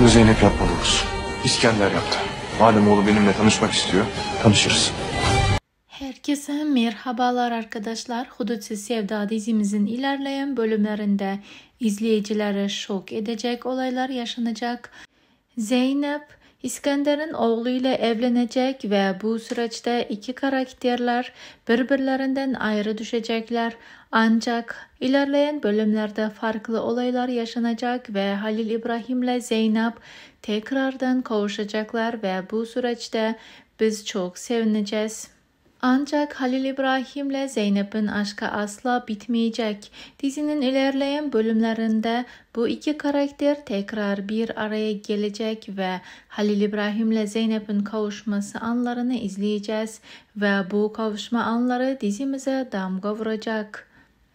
Bunu Zeynep yapmadı olsun. İskender yaptı. Madem oğlu benimle tanışmak istiyor, tanışırız. Herkese merhabalar arkadaşlar. Hudutsiz Sevda dizimizin ilerleyen bölümlerinde izleyicilere şok edecek olaylar yaşanacak. Zeynep İskender'in oğluyla evlenecek ve bu süreçte iki karakterler birbirlerinden ayrı düşecekler. Ancak ilerleyen bölümlerde farklı olaylar yaşanacak ve Halil İbrahim'le Zeynep tekrardan kavuşacaklar ve bu süreçte biz çok sevineceğiz. Ancak Halil İbrahim'le Zeynep'in aşkı asla bitmeyecek. Dizinin ilerleyen bölümlerinde bu iki karakter tekrar bir araya gelecek ve Halil İbrahim'le Zeynep'in kavuşması anlarını izleyeceğiz ve bu kavuşma anları dizimize damga vuracak.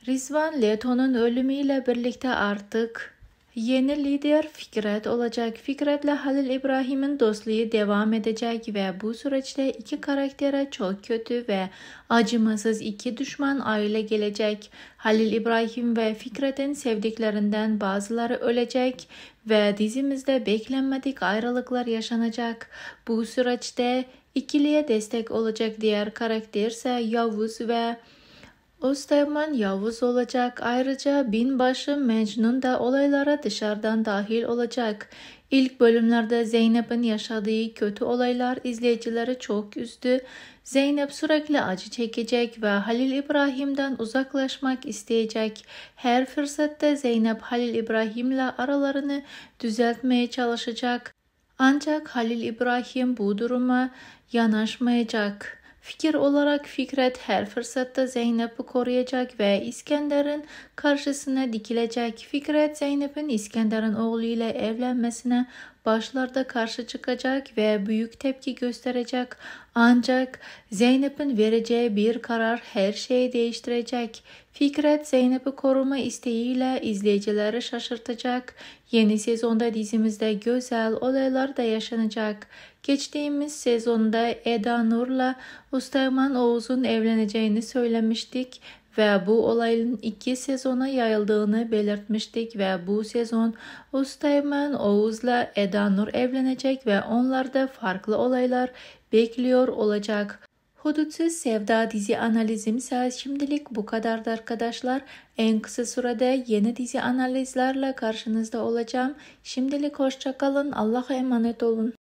Rizvan Leto'nun ölümüyle birlikte artık Yeni lider Fikret olacak. Fikret'le Halil İbrahim'in dostluğu devam edecek ve bu süreçte iki karaktere çok kötü ve acımasız iki düşman aile gelecek. Halil İbrahim ve Fikret'in sevdiklerinden bazıları ölecek ve dizimizde beklenmedik ayrılıklar yaşanacak. Bu süreçte ikiliye destek olacak diğer karakter ise Yavuz ve Üsteğmen Yavuz olacak. Ayrıca binbaşı Mecnun da olaylara dışarıdan dahil olacak. İlk bölümlerde Zeynep'in yaşadığı kötü olaylar izleyicileri çok üzdü. Zeynep sürekli acı çekecek ve Halil İbrahim'den uzaklaşmak isteyecek. Her fırsatta Zeynep Halil İbrahim'le aralarını düzeltmeye çalışacak. Ancak Halil İbrahim bu duruma yanaşmayacak. Fikir olarak Fikret her fırsatta Zeynep'i koruyacak ve İskender'in karşısına dikilecek. Fikret Zeynep'in İskender'in oğluyla evlenmesine başlarda karşı çıkacak ve büyük tepki gösterecek ancak Zeynep'in vereceği bir karar her şeyi değiştirecek. Fikret Zeynep'i koruma isteğiyle izleyicileri şaşırtacak. Yeni sezonda dizimizde güzel olaylar da yaşanacak. Geçtiğimiz sezonda Eda Nur'la Ustaman Oğuz'un evleneceğini söylemiştik ve bu olayın iki sezona yayıldığını belirtmiştik ve bu sezon Ustayman Oğuz'la Eda Nur evlenecek ve onlarda farklı olaylar bekliyor olacak. Hudutsuz Sevda dizi analizim analizimse şimdilik bu kadardı arkadaşlar. En kısa sürede yeni dizi analizlerle karşınızda olacağım. Şimdilik hoşçakalın. Allah'a emanet olun.